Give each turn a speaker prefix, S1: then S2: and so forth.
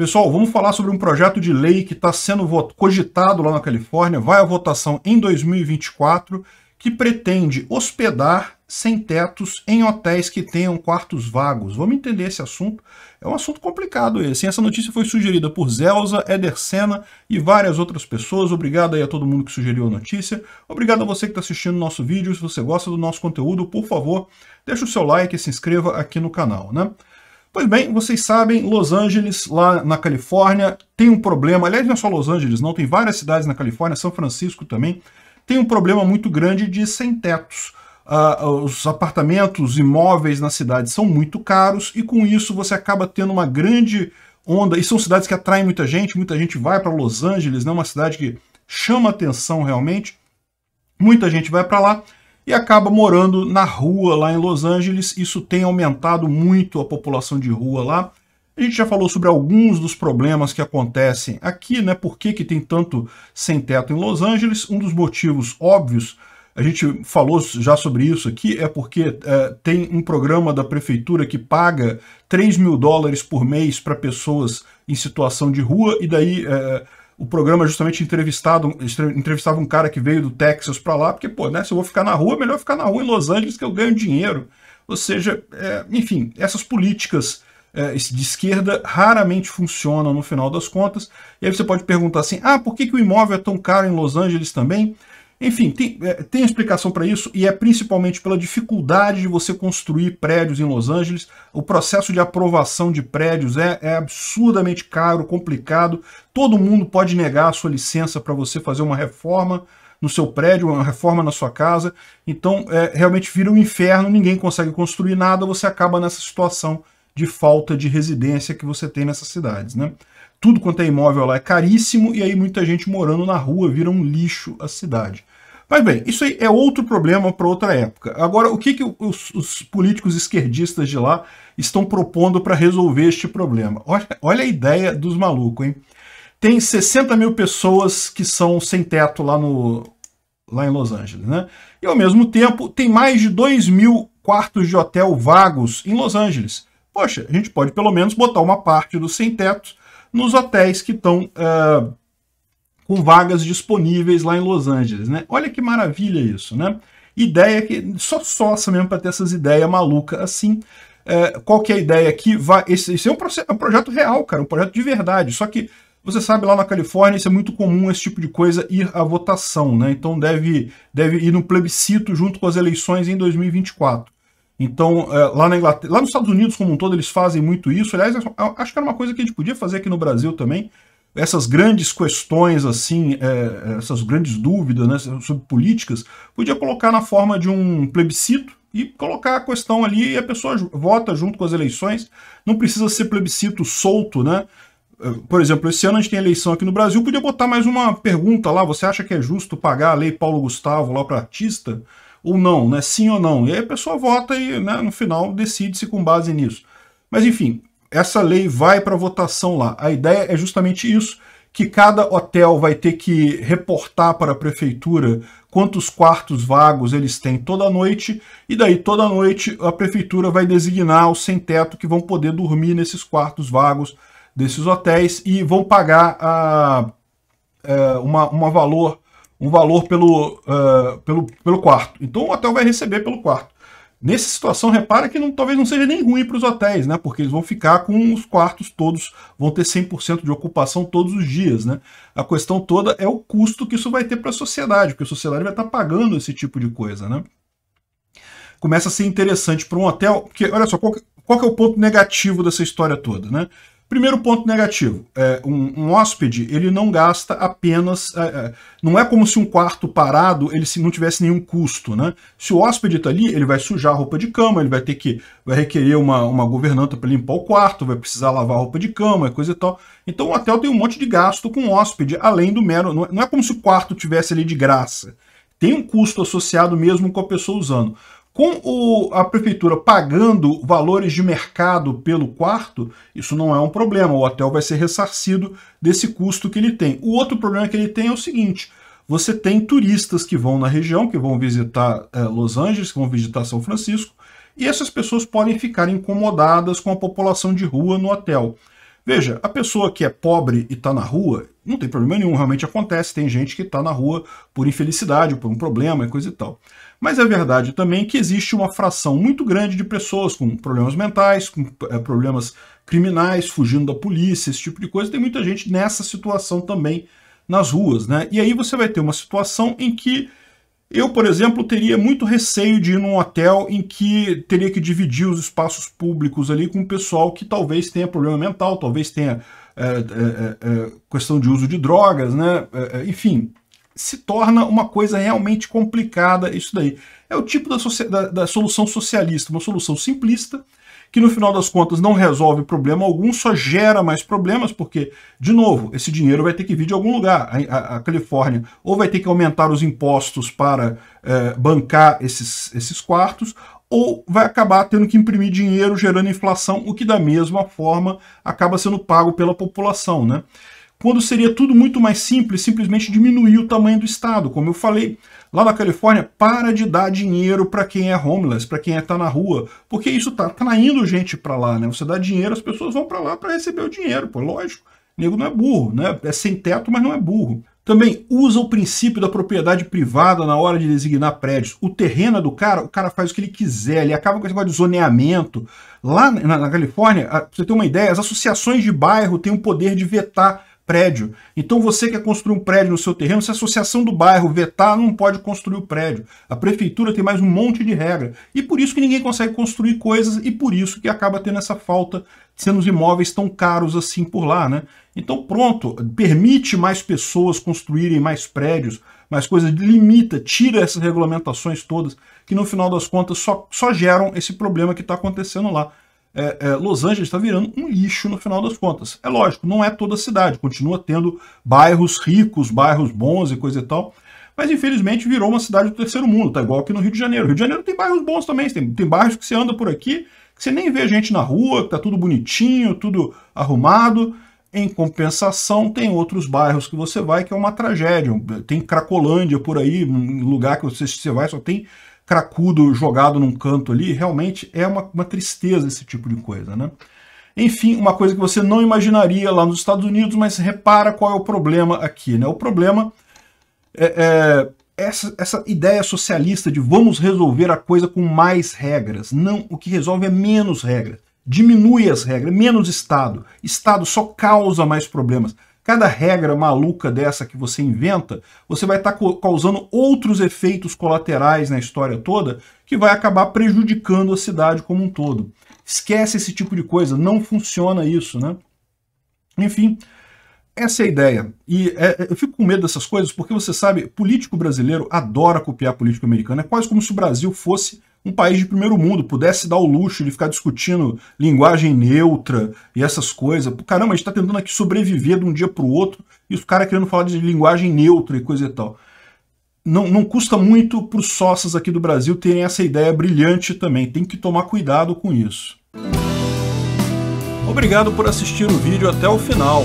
S1: Pessoal, vamos falar sobre um projeto de lei que está sendo cogitado lá na Califórnia, vai à votação em 2024, que pretende hospedar sem-tetos em hotéis que tenham quartos vagos. Vamos entender esse assunto. É um assunto complicado esse. Essa notícia foi sugerida por Zelza, Eder Senna e várias outras pessoas. Obrigado aí a todo mundo que sugeriu a notícia. Obrigado a você que está assistindo o nosso vídeo. Se você gosta do nosso conteúdo, por favor, deixa o seu like e se inscreva aqui no canal, né? Pois bem, vocês sabem, Los Angeles, lá na Califórnia, tem um problema. Aliás, não é só Los Angeles, não, tem várias cidades na Califórnia, São Francisco também, tem um problema muito grande de sem-tetos. Uh, ah, os apartamentos, imóveis na cidade são muito caros e com isso você acaba tendo uma grande onda. E são cidades que atraem muita gente, muita gente vai para Los Angeles, é né? uma cidade que chama atenção realmente. Muita gente vai para lá e acaba morando na rua lá em Los Angeles. Isso tem aumentado muito a população de rua lá. A gente já falou sobre alguns dos problemas que acontecem aqui, né? Por que, que tem tanto sem-teto em Los Angeles? Um dos motivos óbvios, a gente falou já sobre isso aqui, é porque é, tem um programa da prefeitura que paga 3 mil dólares por mês para pessoas em situação de rua, e daí é, o programa é justamente entrevistado, entrevistava um cara que veio do Texas para lá, porque, pô, né, se eu vou ficar na rua, é melhor ficar na rua em Los Angeles que eu ganho dinheiro. Ou seja, é, enfim, essas políticas é, de esquerda raramente funcionam no final das contas. E aí você pode perguntar assim, ah, por que, que o imóvel é tão caro em Los Angeles também? Enfim, tem, é, tem explicação para isso e é principalmente pela dificuldade de você construir prédios em Los Angeles. O processo de aprovação de prédios é, é absurdamente caro, complicado. Todo mundo pode negar a sua licença para você fazer uma reforma no seu prédio, uma reforma na sua casa. Então, é, realmente vira um inferno, ninguém consegue construir nada, você acaba nessa situação de falta de residência que você tem nessas cidades, né? Tudo quanto é imóvel lá é caríssimo e aí muita gente morando na rua vira um lixo a cidade. Mas bem, isso aí é outro problema para outra época. Agora, o que, que os, os políticos esquerdistas de lá estão propondo para resolver este problema? Olha, olha a ideia dos malucos, hein? Tem 60 mil pessoas que são sem teto lá, no, lá em Los Angeles, né? E ao mesmo tempo tem mais de 2 mil quartos de hotel vagos em Los Angeles. Poxa, a gente pode pelo menos botar uma parte dos sem teto nos hotéis que estão uh, com vagas disponíveis lá em Los Angeles, né? Olha que maravilha isso, né? Ideia que só soça mesmo para ter essas ideias malucas assim. É, qual que é a ideia aqui? Vai, esse, esse é um, é um projeto real, cara, um projeto de verdade. Só que você sabe, lá na Califórnia, isso é muito comum, esse tipo de coisa, ir à votação, né? Então deve, deve ir no plebiscito junto com as eleições em 2024. Então, é, lá na Inglaterra, lá nos Estados Unidos como um todo, eles fazem muito isso. Aliás, é acho que era uma coisa que a gente podia fazer aqui no Brasil também essas grandes questões, assim, é, essas grandes dúvidas né, sobre políticas, podia colocar na forma de um plebiscito e colocar a questão ali e a pessoa vota junto com as eleições. Não precisa ser plebiscito solto, né? É, por exemplo, esse ano a gente tem eleição aqui no Brasil, podia botar mais uma pergunta lá, você acha que é justo pagar a lei Paulo Gustavo lá para artista? Ou não, né? Sim ou não? E aí a pessoa vota e né, no final decide-se com base nisso. Mas enfim, essa lei vai para votação lá. A ideia é justamente isso, que cada hotel vai ter que reportar para a prefeitura quantos quartos vagos eles têm toda noite, e daí toda noite a prefeitura vai designar os sem-teto que vão poder dormir nesses quartos vagos desses hotéis e vão pagar é, uma, uma valor, um valor pelo, uh, pelo, pelo quarto. Então o hotel vai receber pelo quarto. Nessa situação, repara que não, talvez não seja nem ruim para os hotéis, né? Porque eles vão ficar com os quartos todos, vão ter 100% de ocupação todos os dias, né? A questão toda é o custo que isso vai ter para a sociedade, porque a sociedade vai estar tá pagando esse tipo de coisa, né? Começa a ser interessante para um hotel, porque olha só, qual que, qual que é o ponto negativo dessa história toda, né? Primeiro ponto negativo, é, um, um, hóspede ele não gasta apenas, é, é, não é como se um quarto parado ele se não tivesse nenhum custo, né? Se o hóspede está ali, ele vai sujar a roupa de cama, ele vai ter que, vai requerer uma, uma governanta para limpar o quarto, vai precisar lavar a roupa de cama, coisa e tal. Então o hotel tem um monte de gasto com o hóspede, além do mero, não é, é como se o quarto tivesse ali de graça. Tem um custo associado mesmo com a pessoa usando. Com o, a prefeitura pagando valores de mercado pelo quarto, isso não é um problema, o hotel vai ser ressarcido desse custo que ele tem. O outro problema que ele tem é o seguinte: você tem turistas que vão na região, que vão visitar é, Los Angeles, que vão visitar São Francisco, e essas pessoas podem ficar incomodadas com a população de rua no hotel. Veja, a pessoa que é pobre e está na rua, não tem problema nenhum, realmente acontece. Tem gente que está na rua por infelicidade, por um problema e coisa e tal. Mas é verdade também que existe uma fração muito grande de pessoas com problemas mentais, com eh, problemas criminais, fugindo da polícia, esse tipo de coisa. Tem muita gente nessa situação também nas ruas, né? E aí você vai ter uma situação em que eu, por exemplo, teria muito receio de ir num hotel em que teria que dividir os espaços públicos ali com o pessoal que talvez tenha problema mental, talvez tenha é, é, é, é questão de uso de drogas, né? É, é, enfim, se torna uma coisa realmente complicada isso daí. É o tipo da, da, da solução socialista, uma solução simplista, que no final das contas não resolve problema algum, só gera mais problemas, porque, de novo, esse dinheiro vai ter que vir de algum lugar. A, a, a Califórnia ou vai ter que aumentar os impostos para eh, bancar esses, esses quartos, ou vai acabar tendo que imprimir dinheiro, gerando inflação, o que da mesma forma acaba sendo pago pela população, né? quando seria tudo muito mais simples simplesmente diminuir o tamanho do Estado. Como eu falei, lá na Califórnia, para de dar dinheiro para quem é homeless, para quem está é, tá na rua, porque isso está atraindo gente para lá. né? Você dá dinheiro, as pessoas vão para lá para receber o dinheiro, pô, lógico. O nego não é burro, né? É sem teto, mas não é burro. Também usa o princípio da propriedade privada na hora de designar prédios. O terreno é do cara, o cara faz o que ele quiser, ele acaba com esse negócio de zoneamento. Lá na, na Califórnia, pra você ter uma ideia, as associações de bairro têm o poder de vetar prédio. Então você quer construir um prédio no seu terreno, se a associação do bairro vetar, não pode construir o prédio. A prefeitura tem mais um monte de regra. E por isso que ninguém consegue construir coisas e por isso que acaba tendo essa falta sendo os imóveis tão caros assim por lá, né? Então pronto, permite mais pessoas construírem mais prédios, mais coisas, limita, tira essas regulamentações todas, que no final das contas só, só geram esse problema que está acontecendo lá é, é, Los Angeles está virando um lixo no final das contas. É lógico, não é toda a cidade, continua tendo bairros ricos, bairros bons e coisa e tal, mas infelizmente virou uma cidade do terceiro mundo, tá igual aqui no Rio de Janeiro. Rio de Janeiro tem bairros bons também, tem, tem bairros que você anda por aqui, que você nem vê gente na rua, que tá tudo bonitinho, tudo arrumado. Em compensação, tem outros bairros que você vai que é uma tragédia. Tem Cracolândia por aí, um lugar que você, você vai só tem cracudo jogado num canto ali, realmente é uma, uma tristeza esse tipo de coisa, né? Enfim, uma coisa que você não imaginaria lá nos Estados Unidos, mas repara qual é o problema aqui, né? O problema é, é essa, essa ideia socialista de vamos resolver a coisa com mais regras. Não, o que resolve é menos regras. Diminui as regras, menos Estado. Estado só causa mais problemas. Cada regra maluca dessa que você inventa, você vai estar tá causando outros efeitos colaterais na história toda que vai acabar prejudicando a cidade como um todo. Esquece esse tipo de coisa, não funciona isso, né? Enfim, essa é a ideia. E é, é eu fico com medo dessas coisas porque você sabe, político brasileiro adora copiar político americano. É quase como se o Brasil fosse um país de primeiro mundo pudesse dar o luxo de ficar discutindo linguagem neutra e essas coisas. Caramba, a gente está tentando aqui sobreviver de um dia para o outro e os caras querendo falar de linguagem neutra e coisa e tal. Não, não custa muito para os sócios aqui do Brasil terem essa ideia brilhante também. Tem que tomar cuidado com isso. Obrigado por assistir o vídeo até o final.